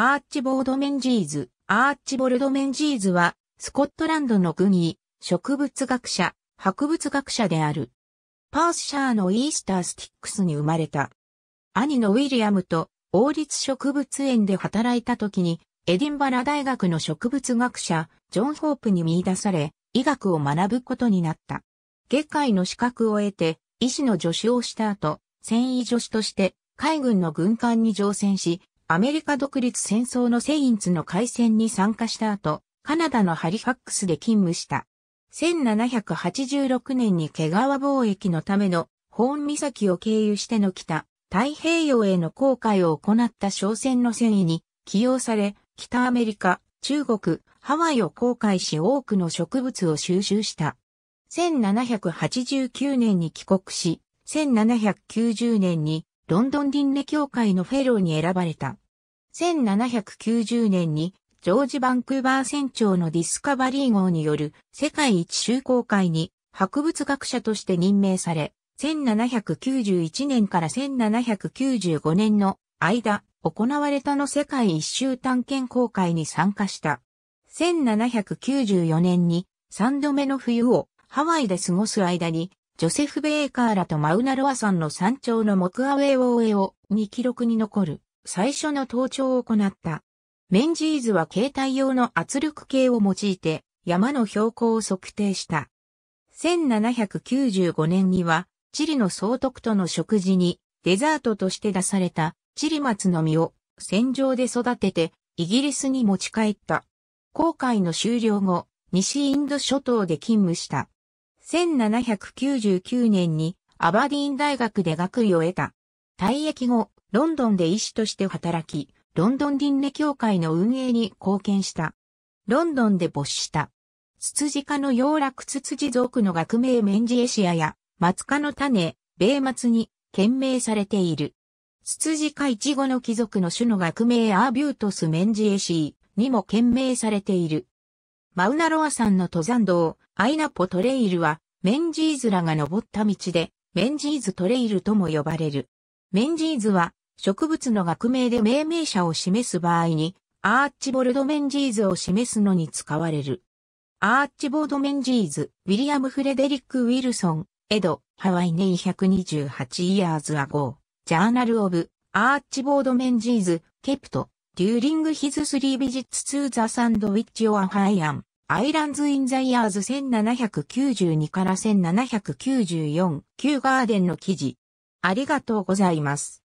アーチボード・メンジーズ、アーチボルド・メンジーズは、スコットランドの国植物学者、博物学者である。パースシャーのイースター・スティックスに生まれた。兄のウィリアムと王立植物園で働いた時に、エディンバラ大学の植物学者、ジョン・ホープに見出され、医学を学ぶことになった。外科医の資格を得て、医師の助手をした後、繊維助手として海軍の軍艦に乗船し、アメリカ独立戦争のセインツの海戦に参加した後、カナダのハリファックスで勤務した。1786年に毛皮貿易のためのホーン岬を経由しての北、太平洋への航海を行った商船の船医に起用され、北アメリカ、中国、ハワイを航海し多くの植物を収集した。1789年に帰国し、1790年にロンドン輪廻協会のフェローに選ばれた。1790年にジョージ・バンクーバー船長のディスカバリー号による世界一周航海に博物学者として任命され、1791年から1795年の間、行われたの世界一周探検航海に参加した。1794年に3度目の冬をハワイで過ごす間にジョセフ・ベーカーらとマウナロアんの山頂のモクアウェオエオに記録に残る最初の登頂を行った。メンジーズは携帯用の圧力計を用いて山の標高を測定した。1795年にはチリの総督との食事にデザートとして出されたチリ松の実を戦場で育ててイギリスに持ち帰った。航海の終了後、西インド諸島で勤務した。1799年にアバディーン大学で学位を得た。退役後、ロンドンで医師として働き、ロンドン輪廻協会の運営に貢献した。ロンドンで没した。ツツジ科の洋楽ツツジ族の学名メンジエシアや、松科の種、米松に、懸命されている。ツツジ科イチゴの貴族の種の学名アービュートスメンジエシーにも懸命されている。マウナロア山の登山道、アイナポトレイルは、メンジーズらが登った道で、メンジーズトレイルとも呼ばれる。メンジーズは、植物の学名で命名者を示す場合に、アーチボルド・メンジーズを示すのに使われる。アーチボード・メンジーズ、ウィリアム・フレデリック・ウィルソン、エド、ハワイネイ128イヤーズ・アゴー、ジャーナル・オブ、アーチボード・メンジーズ、ケプト、デューリング・ヒズ・スリー・ビジッツ・ツー・ザ・サンドウィッチ・オア・ハイアン、アイランズ・イン・ザ・イヤーズ1792から1794、キューガーデンの記事。ありがとうございます。